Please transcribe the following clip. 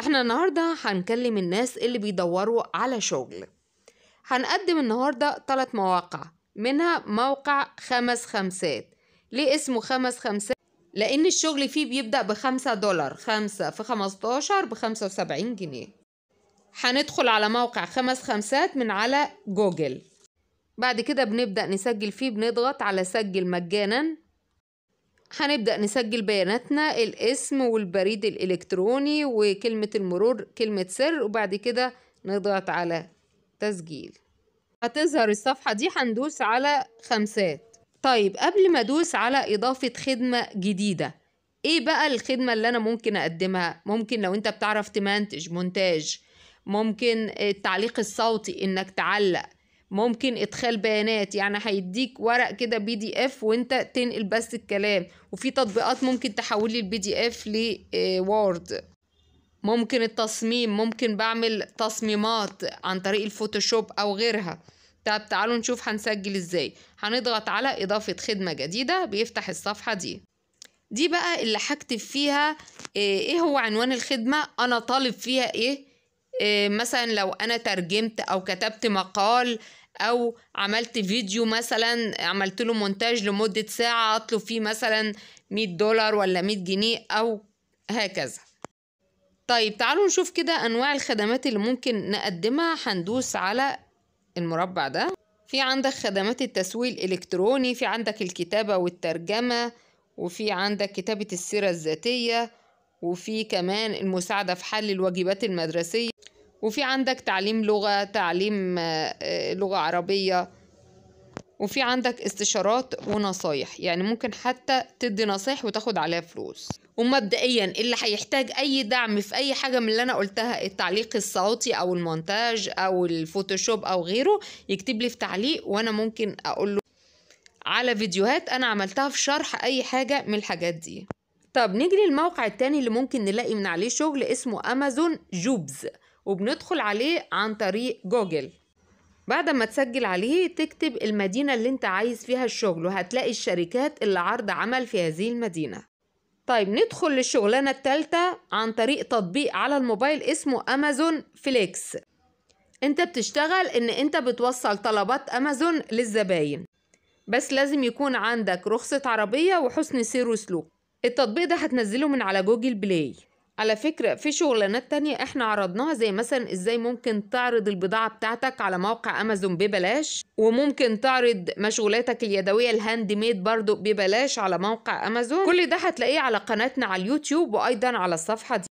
احنا النهاردة هنكلم الناس اللي بيدوروا على شغل هنقدم النهاردة ثلاث مواقع منها موقع خمس خمسات ليه اسمه خمس خمسات؟ لأن الشغل فيه بيبدأ بخمسة دولار خمسة في خمستاشر بخمسة وسبعين جنيه هندخل على موقع خمس خمسات من على جوجل بعد كده بنبدأ نسجل فيه بنضغط على سجل مجانا هنبدأ نسجل بياناتنا الاسم والبريد الإلكتروني وكلمة المرور كلمة سر وبعد كده نضغط على تسجيل هتظهر الصفحة دي هندوس على خمسات طيب قبل ما أدوس على إضافة خدمة جديدة إيه بقى الخدمة اللي أنا ممكن أقدمها ممكن لو أنت بتعرف تمنتج مونتاج ممكن التعليق الصوتي إنك تعلق ممكن ادخال بيانات يعني هيديك ورق كده بي دي اف وانت تنقل بس الكلام وفي تطبيقات ممكن تحولي البي دي اف آه، لوورد ممكن التصميم ممكن بعمل تصميمات عن طريق الفوتوشوب او غيرها طب تعالوا نشوف هنسجل ازاي هنضغط على اضافة خدمة جديدة بيفتح الصفحة دي دي بقى اللي هكتب فيها آه، ايه هو عنوان الخدمة انا طالب فيها ايه إيه، مثلا لو انا ترجمت او كتبت مقال او عملت فيديو مثلا عملت له مونتاج لمدة ساعة اطلب فيه مثلا مية دولار ولا مية جنيه او هكذا طيب تعالوا نشوف كده انواع الخدمات اللي ممكن نقدمها هندوس على المربع ده في عندك خدمات التسويق الالكتروني في عندك الكتابة والترجمة وفي عندك كتابة السيرة الذاتية وفي كمان المساعدة في حل الواجبات المدرسية وفي عندك تعليم لغة تعليم آه، آه، لغة عربية وفي عندك استشارات ونصايح يعني ممكن حتى تدي نصايح وتاخد عليها فلوس ومبدئيا اللي هيحتاج اي دعم في اي حاجه من اللي انا قلتها التعليق الصوتي او المونتاج او الفوتوشوب او غيره يكتب لي في تعليق وانا ممكن اقول له على فيديوهات انا عملتها في شرح اي حاجه من الحاجات دي طب نيجي للموقع التاني اللي ممكن نلاقي من عليه شغل اسمه امازون جوبز وبندخل عليه عن طريق جوجل بعد ما تسجل عليه تكتب المدينة اللي انت عايز فيها الشغل وهتلاقي الشركات اللي عرض عمل في هذه المدينة طيب ندخل للشغلانة التالتة عن طريق تطبيق على الموبايل اسمه امازون فليكس انت بتشتغل ان انت بتوصل طلبات امازون للزباين بس لازم يكون عندك رخصة عربية وحسن سير وسلوك التطبيق ده هتنزله من على جوجل بلاي على فكرة في شغلانات تانية احنا عرضناها زي مثلا ازاي ممكن تعرض البضاعة بتاعتك على موقع امازون ببلاش وممكن تعرض مشغولاتك اليدوية الهاند ميد برضو ببلاش على موقع امازون كل ده هتلاقيه على قناتنا على اليوتيوب وايضا على الصفحة دي